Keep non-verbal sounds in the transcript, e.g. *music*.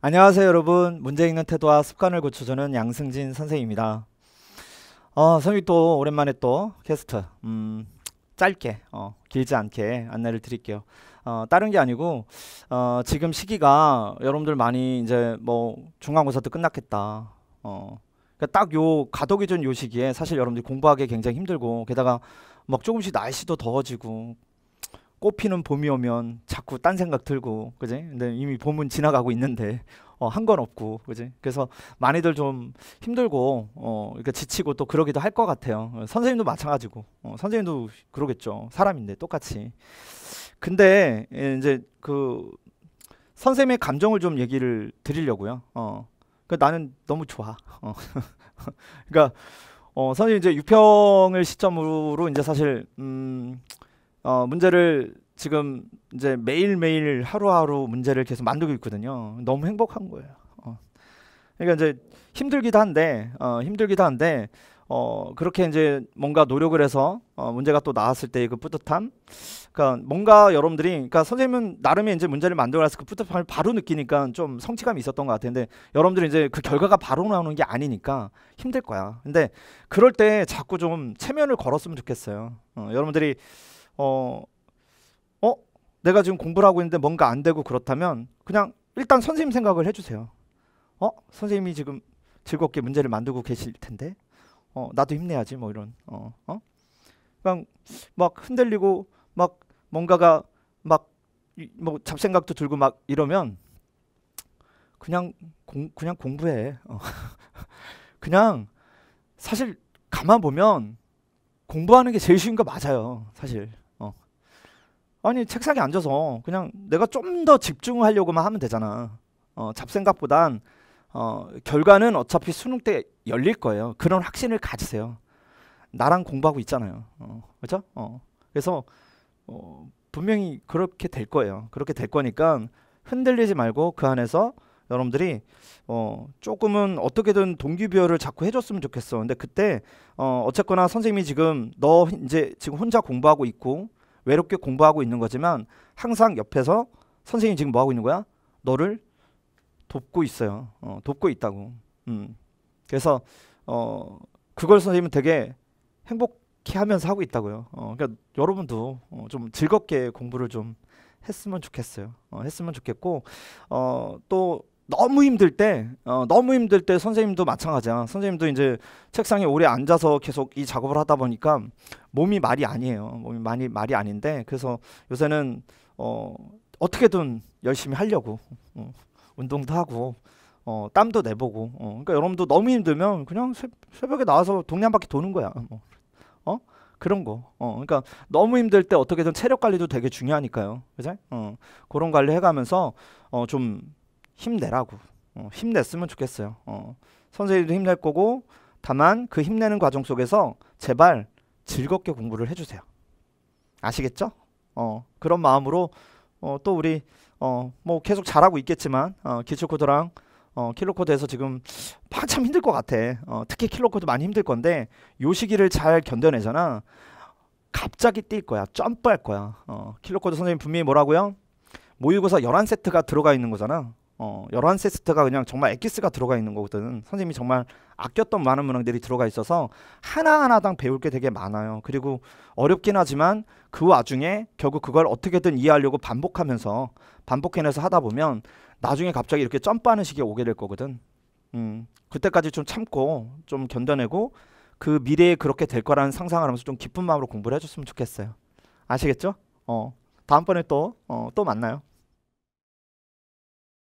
안녕하세요 여러분 문제 읽는 태도와 습관을 고쳐주는 양승진 선생입니다 어 선생님 또 오랜만에 또 캐스트 음 짧게 어 길지 않게 안내를 드릴게요 어 다른 게 아니고 어 지금 시기가 여러분들 많이 이제 뭐 중간고사도 끝났겠다 어 그러니까 딱요 가도 기준 요 시기에 사실 여러분들 공부하기 굉장히 힘들고 게다가 막 조금씩 날씨도 더워지고 꽃피는 봄이 오면 자꾸 딴 생각 들고 그지? 근데 이미 봄은 지나가고 있는데 어, 한 건 없고 그지? 그래서 많이들 좀 힘들고 어, 이렇게 지치고 또 그러기도 할 것 같아요. 어, 선생님도 마찬가지고 어, 선생님도 그러겠죠. 사람인데 똑같이. 근데 예, 이제 그 선생님의 감정을 좀 얘기를 드리려고요. 어, 그 나는 너무 좋아. 어, *laughs* 그니까 어, 선생님 이제 유평을 시점으로 이제 사실 음. 어, 문제를 지금 이제 매일매일 하루하루 문제를 계속 만들고 있거든요. 너무 행복한 거예요. 어. 그러니까 이제 힘들기도 한데 어, 힘들기도 한데 어, 그렇게 이제 뭔가 노력을 해서 어, 문제가 또 나왔을 때의 그 뿌듯함. 그러니까 뭔가 여러분들이 그러니까 선생님은 나름의 이제 문제를 만들어서 그 뿌듯함을 바로 느끼니까 좀 성취감이 있었던 것 같은데 여러분들이 이제 그 결과가 바로 나오는 게 아니니까 힘들 거야. 근데 그럴 때 자꾸 좀 체면을 걸었으면 좋겠어요. 어, 여러분들이 어, 어, 내가 지금 공부를 하고 있는데 뭔가 안 되고 그렇다면 그냥 일단 선생님 생각을 해주세요. 어, 선생님이 지금 즐겁게 문제를 만들고 계실 텐데, 어, 나도 힘내야지 뭐 이런, 어, 어, 그냥 막 흔들리고 막 뭔가가 막 뭐 잡생각도 들고 막 이러면 그냥 공, 그냥 공부해. 어. *laughs* 그냥 사실 가만 보면 공부하는 게 제일 쉬운 거 맞아요. 사실. 아니 책상에 앉아서 그냥 내가 좀 더 집중하려고만 하면 되잖아. 어, 잡생각보단 어, 결과는 어차피 수능 때 열릴 거예요. 그런 확신을 가지세요. 나랑 공부하고 있잖아요. 어, 그렇죠? 어, 그래서 어, 분명히 그렇게 될 거예요. 그렇게 될 거니까 흔들리지 말고 그 안에서 여러분들이 어 조금은 어떻게든 동기부여를 자꾸 해줬으면 좋겠어. 근데 그때 어 어쨌거나 선생님이 지금 너 이제 지금 혼자 공부하고 있고 외롭게 공부하고 있는 거지만 항상 옆에서 선생님 지금 뭐 하고 있는 거야? 너를 돕고 있어요. 어, 돕고 있다고. 음. 그래서 어, 그걸 선생님은 되게 행복해 하면서 하고 있다고요. 어, 그러니까 여러분도 어, 좀 즐겁게 공부를 좀 했으면 좋겠어요. 어, 했으면 좋겠고 어, 또 너무 힘들 때, 어, 너무 힘들 때 선생님도 마찬가지야. 선생님도 이제 책상에 오래 앉아서 계속 이 작업을 하다 보니까 몸이 말이 아니에요. 몸이 많이 말이 아닌데 그래서 요새는 어, 어떻게든 열심히 하려고 어, 운동도 하고 어, 땀도 내보고. 어, 그러니까 여러분도 너무 힘들면 그냥 새, 벽에 나와서 동네 한 바퀴 도는 거야. 뭐. 어? 그런 거. 어, 그러니까 너무 힘들 때 어떻게든 체력 관리도 되게 중요하니까요. 그죠? 어, 그런 관리 해가면서 어, 좀 힘내라고 어, 힘냈으면 좋겠어요. 어, 선생님도 힘낼 거고 다만 그 힘내는 과정 속에서 제발 즐겁게 공부를 해주세요. 아시겠죠? 어, 그런 마음으로 어, 또 우리 어, 뭐 계속 잘하고 있겠지만 어, 기초코드랑 어, 킬로코드에서 지금 막 참 힘들 것 같아. 어, 특히 킬로코드 많이 힘들 건데 요 시기를 잘 견뎌내잖아. 갑자기 뛸 거야. 점프할 거야. 어, 킬로코드 선생님 분명히 뭐라고요? 모의고사 11세트가 들어가 있는 거잖아. 어, 열한 세트가 그냥 정말 엑기스가 들어가 있는 거거든. 선생님이 정말 아꼈던 많은 문항들이 들어가 있어서 하나하나당 배울 게 되게 많아요. 그리고 어렵긴 하지만 그 와중에 결국 그걸 어떻게든 이해하려고 반복하면서 반복해내서 하다 보면 나중에 갑자기 이렇게 점프하는 시기에 오게 될 거거든. 음, 그때까지 좀 참고 좀 견뎌내고 그 미래에 그렇게 될 거라는 상상을 하면서 좀 기쁜 마음으로 공부를 해줬으면 좋겠어요. 아시겠죠? 어, 다음번에 또, 어, 또 만나요.